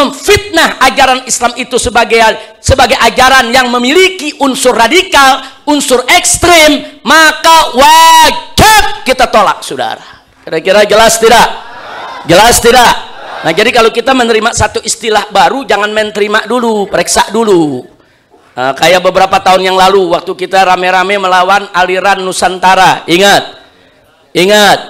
memfitnah ajaran Islam itu sebagai sebagai ajaran yang memiliki unsur radikal, unsur ekstrem, maka wajib kita tolak, saudara. Kira-kira jelas tidak? Jelas tidak? Nah, jadi kalau kita menerima satu istilah baru, jangan main terima dulu, periksa dulu. Nah, kayak beberapa tahun yang lalu, waktu kita rame-rame melawan aliran Nusantara, ingat, ingat,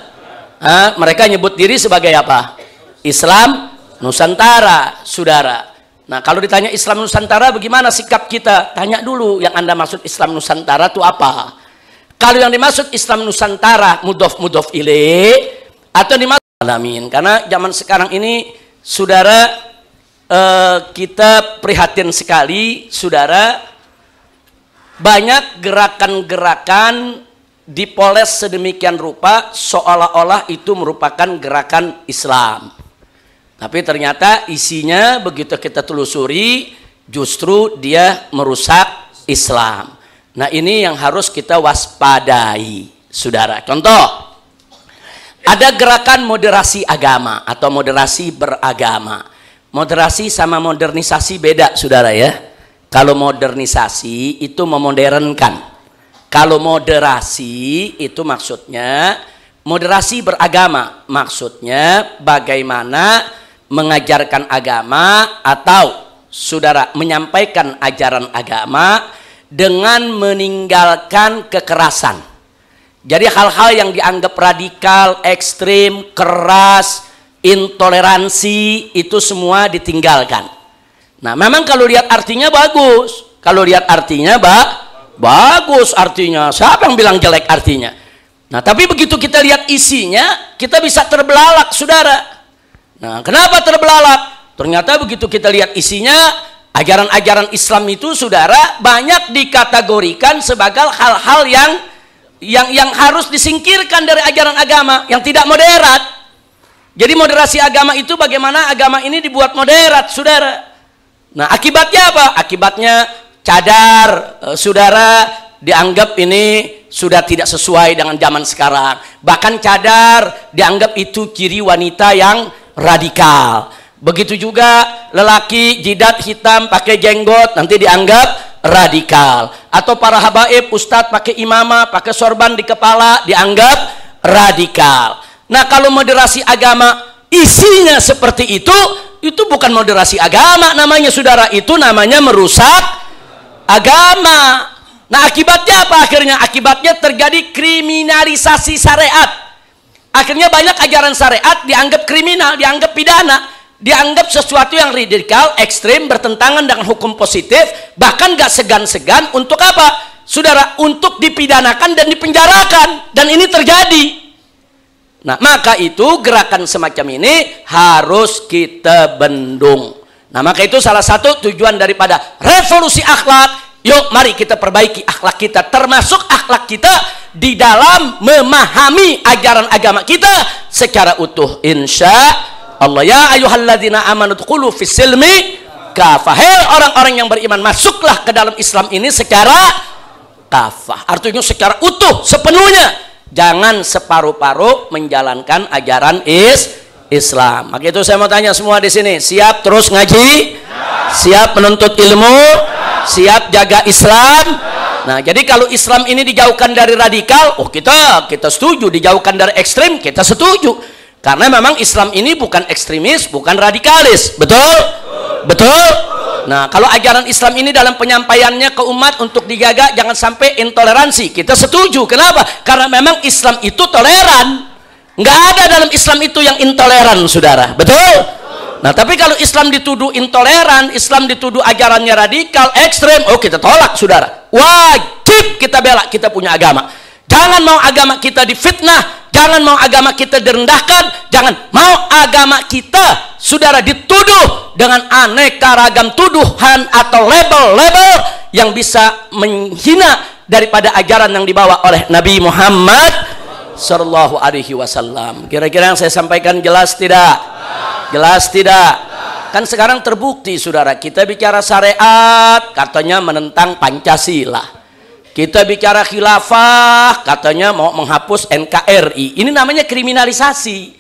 nah, mereka nyebut diri sebagai apa? Islam Nusantara, saudara. Nah, kalau ditanya Islam Nusantara bagaimana sikap kita? Tanya dulu yang Anda maksud Islam Nusantara itu apa? Kalau yang dimaksud Islam Nusantara mudof mudof ile atau dimaksud alamin karena zaman sekarang ini saudara eh, kita prihatin sekali saudara banyak gerakan-gerakan dipoles sedemikian rupa seolah-olah itu merupakan gerakan Islam. Tapi ternyata isinya begitu kita telusuri justru dia merusak Islam. Nah ini yang harus kita waspadai, saudara. Contoh, ada gerakan moderasi agama atau moderasi beragama. Moderasi sama modernisasi beda, saudara ya. Kalau modernisasi itu memodernkan. Kalau moderasi itu maksudnya moderasi beragama, maksudnya bagaimana mengajarkan agama atau saudara menyampaikan ajaran agama dengan meninggalkan kekerasan. Jadi hal-hal yang dianggap radikal, ekstrim, keras, intoleransi itu semua ditinggalkan. Nah memang kalau lihat artinya bagus. Kalau lihat artinya ba bagus artinya. Siapa yang bilang jelek artinya? Nah tapi begitu kita lihat isinya, kita bisa terbelalak saudara. Nah, kenapa terbelalak? Ternyata begitu kita lihat isinya, ajaran-ajaran Islam itu saudara banyak dikategorikan sebagai hal-hal yang yang yang harus disingkirkan dari ajaran agama yang tidak moderat. Jadi moderasi agama itu bagaimana agama ini dibuat moderat, saudara. Nah, akibatnya apa? Akibatnya cadar, eh, saudara dianggap ini sudah tidak sesuai dengan zaman sekarang. Bahkan cadar dianggap itu ciri wanita yang radikal. Begitu juga lelaki jidat hitam pakai jenggot nanti dianggap radikal. Atau para habaib ustadz pakai imamah, pakai sorban di kepala dianggap radikal. Nah kalau moderasi agama isinya seperti itu, itu bukan moderasi agama namanya saudara. Itu namanya merusak agama. Nah akibatnya apa akhirnya? Akibatnya terjadi kriminalisasi syariat Akhirnya banyak ajaran syariat dianggap kriminal, dianggap pidana, dianggap sesuatu yang radikal, ekstrim, bertentangan dengan hukum positif, bahkan gak segan-segan untuk apa? Saudara, untuk dipidanakan dan dipenjarakan. Dan ini terjadi. Nah, maka itu gerakan semacam ini harus kita bendung. Nah, maka itu salah satu tujuan daripada revolusi akhlak Yuk mari kita perbaiki akhlak kita termasuk akhlak kita di dalam memahami ajaran agama kita secara utuh insya Allah ya ayuhalladzina amanu tqulu fis kafah orang-orang yang beriman masuklah ke dalam Islam ini secara kafah artinya secara utuh sepenuhnya jangan separuh-paruh menjalankan ajaran is Islam maka saya mau tanya semua di sini siap terus ngaji siap menuntut ilmu siap jaga Islam nah jadi kalau Islam ini dijauhkan dari radikal oh kita kita setuju dijauhkan dari ekstrim kita setuju karena memang Islam ini bukan ekstremis bukan radikalis betul betul nah kalau ajaran Islam ini dalam penyampaiannya ke umat untuk dijaga jangan sampai intoleransi kita setuju kenapa karena memang Islam itu toleran nggak ada dalam Islam itu yang intoleran saudara betul Nah, tapi kalau Islam dituduh intoleran, Islam dituduh ajarannya radikal, ekstrem, oh kita tolak, saudara. Wajib kita bela, kita punya agama. Jangan mau agama kita difitnah, jangan mau agama kita direndahkan, jangan mau agama kita, saudara, dituduh dengan aneka ragam tuduhan atau label-label yang bisa menghina daripada ajaran yang dibawa oleh Nabi Muhammad Sallallahu Alaihi Wasallam. Kira-kira yang saya sampaikan jelas tidak? Jelas tidak? Kan sekarang terbukti saudara, kita bicara syariat katanya menentang Pancasila. Kita bicara khilafah katanya mau menghapus NKRI. Ini namanya kriminalisasi.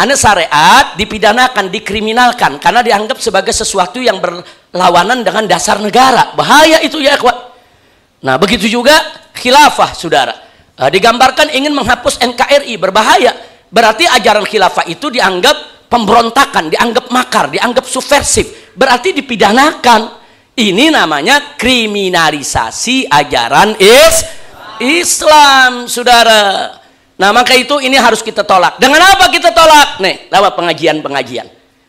Anda syariat dipidanakan, dikriminalkan karena dianggap sebagai sesuatu yang berlawanan dengan dasar negara. Bahaya itu ya kuat. Nah, begitu juga khilafah, Saudara. Eh, digambarkan ingin menghapus NKRI, berbahaya. Berarti ajaran khilafah itu dianggap pemberontakan, dianggap makar, dianggap subversif, berarti dipidanakan. Ini namanya kriminalisasi ajaran is Islam, saudara. Nah maka itu ini harus kita tolak. Dengan apa kita tolak? Nih lewat pengajian-pengajian,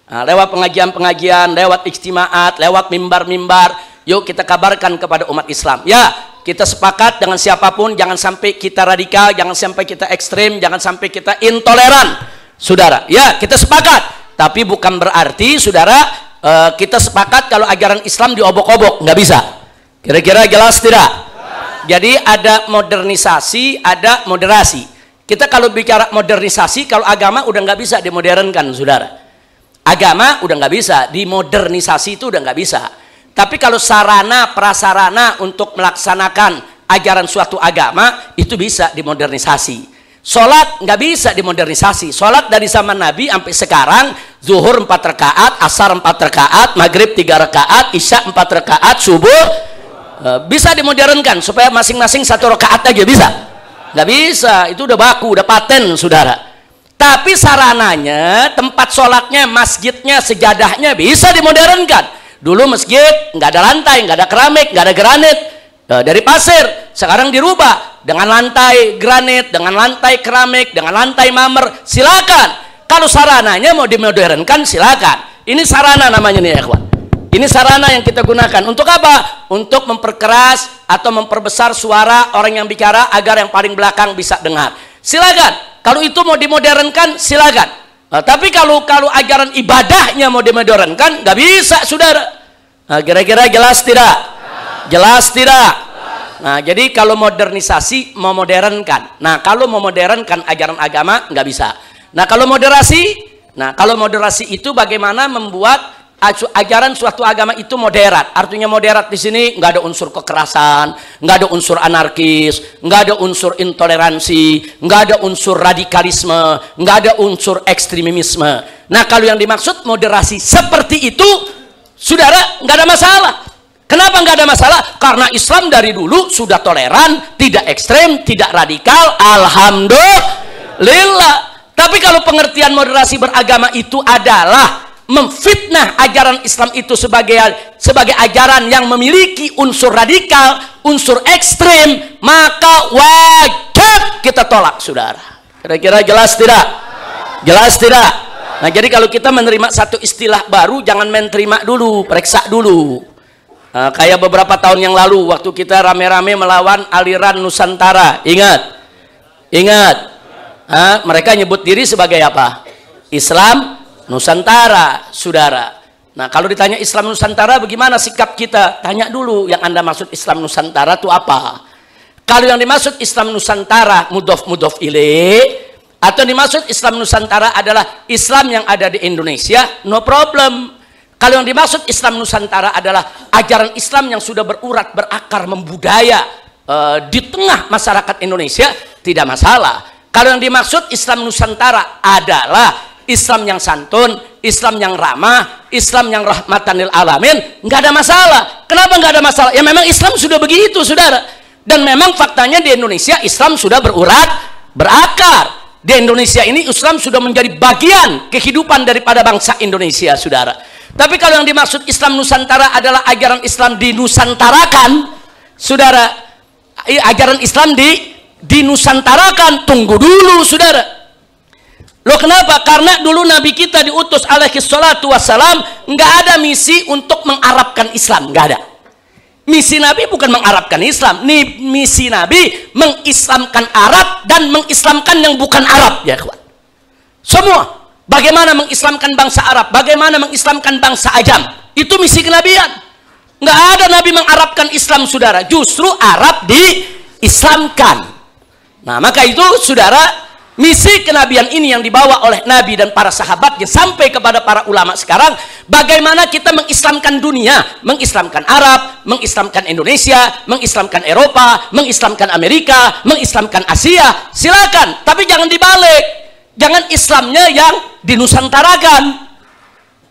nah, lewat pengajian-pengajian, lewat ijtimaat, lewat mimbar-mimbar. Yuk kita kabarkan kepada umat Islam. Ya kita sepakat dengan siapapun, jangan sampai kita radikal, jangan sampai kita ekstrim, jangan sampai kita intoleran saudara. Ya, kita sepakat. Tapi bukan berarti saudara uh, kita sepakat kalau ajaran Islam diobok-obok, nggak bisa. Kira-kira jelas tidak? Jadi ada modernisasi, ada moderasi. Kita kalau bicara modernisasi, kalau agama udah nggak bisa dimodernkan, saudara. Agama udah nggak bisa, dimodernisasi itu udah nggak bisa. Tapi kalau sarana prasarana untuk melaksanakan ajaran suatu agama itu bisa dimodernisasi. Sholat nggak bisa dimodernisasi. Sholat dari zaman Nabi sampai sekarang zuhur empat rakaat, asar empat rakaat, maghrib tiga rakaat, isya empat rakaat, subuh e, bisa dimodernkan supaya masing-masing satu rakaat aja bisa. Nggak bisa, itu udah baku, udah paten saudara. Tapi sarananya, tempat sholatnya, masjidnya, sejadahnya bisa dimodernkan. Dulu masjid nggak ada lantai, nggak ada keramik, nggak ada granit, e, dari pasir. Sekarang dirubah dengan lantai granit, dengan lantai keramik, dengan lantai mamer, silakan. Kalau sarananya mau dimodernkan silakan. Ini sarana namanya nih ya Ini sarana yang kita gunakan untuk apa? Untuk memperkeras atau memperbesar suara orang yang bicara agar yang paling belakang bisa dengar. Silakan. Kalau itu mau dimodernkan, silakan. Nah, tapi kalau kalau ajaran ibadahnya mau dimodernkan, nggak bisa, saudara. nah, kira -kira jelas tidak? Jelas tidak? Nah, jadi kalau modernisasi memodernkan. Nah, kalau memodernkan ajaran agama nggak bisa. Nah, kalau moderasi, nah kalau moderasi itu bagaimana membuat ajaran suatu agama itu moderat. Artinya moderat di sini nggak ada unsur kekerasan, nggak ada unsur anarkis, nggak ada unsur intoleransi, nggak ada unsur radikalisme, nggak ada unsur ekstremisme. Nah kalau yang dimaksud moderasi seperti itu, saudara nggak ada masalah. Kenapa nggak ada masalah? Karena Islam dari dulu sudah toleran, tidak ekstrem, tidak radikal. Alhamdulillah. Tapi kalau pengertian moderasi beragama itu adalah memfitnah ajaran Islam itu sebagai sebagai ajaran yang memiliki unsur radikal, unsur ekstrem, maka wajib kita tolak, saudara. Kira-kira jelas tidak? Jelas tidak? Nah, jadi kalau kita menerima satu istilah baru, jangan menerima dulu, periksa dulu. Uh, kayak beberapa tahun yang lalu waktu kita rame-rame melawan aliran Nusantara. Ingat. Ingat. Uh, mereka nyebut diri sebagai apa? Islam Nusantara, Saudara. Nah, kalau ditanya Islam Nusantara bagaimana sikap kita? Tanya dulu yang Anda maksud Islam Nusantara itu apa? Kalau yang dimaksud Islam Nusantara mudof mudof ile atau dimaksud Islam Nusantara adalah Islam yang ada di Indonesia, no problem. Kalau yang dimaksud Islam Nusantara adalah ajaran Islam yang sudah berurat, berakar, membudaya e, di tengah masyarakat Indonesia, tidak masalah. Kalau yang dimaksud Islam Nusantara adalah Islam yang santun, Islam yang ramah, Islam yang rahmatanil alamin, nggak ada masalah. Kenapa nggak ada masalah? Ya memang Islam sudah begitu, saudara. Dan memang faktanya di Indonesia Islam sudah berurat, berakar. Di Indonesia ini Islam sudah menjadi bagian kehidupan daripada bangsa Indonesia, saudara. Tapi kalau yang dimaksud Islam Nusantara adalah ajaran Islam di dinusantarakan, saudara, ajaran Islam di dinusantarakan, tunggu dulu saudara. Loh kenapa? Karena dulu Nabi kita diutus alaihi salatu wassalam, nggak ada misi untuk mengarabkan Islam, nggak ada. Misi Nabi bukan mengarabkan Islam, Nih, misi Nabi mengislamkan Arab dan mengislamkan yang bukan Arab ya kawan. Semua Bagaimana mengislamkan bangsa Arab? Bagaimana mengislamkan bangsa Ajam? Itu misi kenabian. Nggak ada Nabi mengarabkan Islam, saudara. Justru Arab diislamkan. Nah, maka itu, saudara, misi kenabian ini yang dibawa oleh Nabi dan para sahabatnya sampai kepada para ulama sekarang. Bagaimana kita mengislamkan dunia, mengislamkan Arab, mengislamkan Indonesia, mengislamkan Eropa, mengislamkan Amerika, mengislamkan Asia. Silakan, tapi jangan dibalik jangan Islamnya yang kan.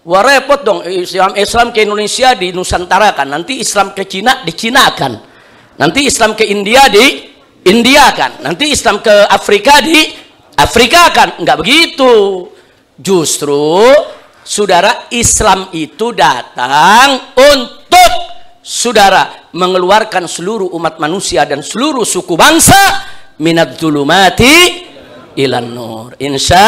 Wah repot dong Islam Islam ke Indonesia di Nusantara kan. Nanti Islam ke Cina di Cina kan, Nanti Islam ke India di India kan. Nanti Islam ke Afrika di Afrika kan. Enggak begitu. Justru saudara Islam itu datang untuk saudara mengeluarkan seluruh umat manusia dan seluruh suku bangsa minat dulu mati ilan nur insya